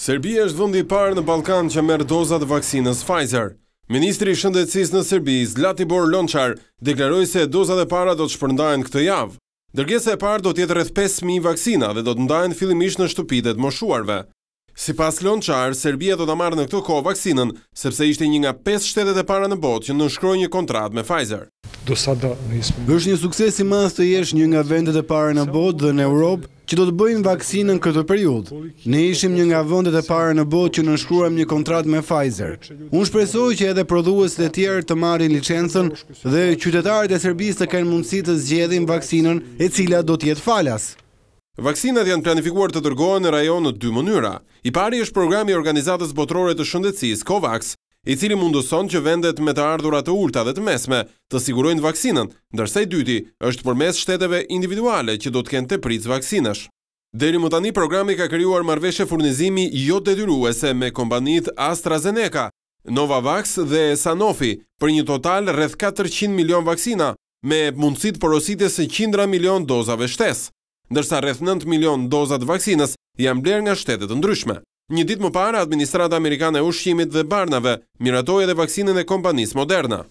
Serbia është vëndi i parë në Balkan që merë dozat vaksinës Pfizer. Ministri Shëndetsis në Serbi, Zlatibor Lonqar, deklaroj se dozat e para do të shpërndajnë këtë javë. Dërgjese e parë do tjetë rrëth 5.000 vaksina dhe do të ndajnë fillimisht në shtupitet moshuarve. Si pas Lonqar, Serbia do të marë në këtë ko vaksinën, sepse ishte një nga 5 shtetet e para në botë që nëshkroj një kontrat me Pfizer. Êshtë një sukses i mas të jesh një nga vendet e para në botë dhe në Europë, që do të bëjmë vaksinën këtë periudhë. Ne ishim një nga vendet e para në botë që nënshkruam një kontratë me Pfizer. Unë shpresoj që edhe prodhuesit e tjerë të marrin licencën dhe qytetarët e Serbisë të kenë mundësi të zgjedhin vaksinën e cila do të jetë falas. Vaksinat janë planifikuar të dërgohen në rajon në dy mënyra. I pari është programi i organizatës botërore të shëndetësisë COVAX i cili munduson që vendet me të ardhurat të ulta dhe të mesme të sigurojnë vaksinën, ndërsa i dyti është përmes shteteve individuale që do të kenë të pritë vaksinash. Deri më tani, programi ka kryuar marveshe furnizimi jo të me kompanit AstraZeneca, Novavax dhe Sanofi për një total rrëth 400 milion vaksina me mundësit përositës në qindra milion dozave shtes, ndërsa rrëth 9 milion dozat vaksinës jam bler nga shtetet ndryshme. Një ditë më para, Administrata Amerikane e Ushqimit dhe Barnave miratoi edhe vaksinën e kompanisë Moderna.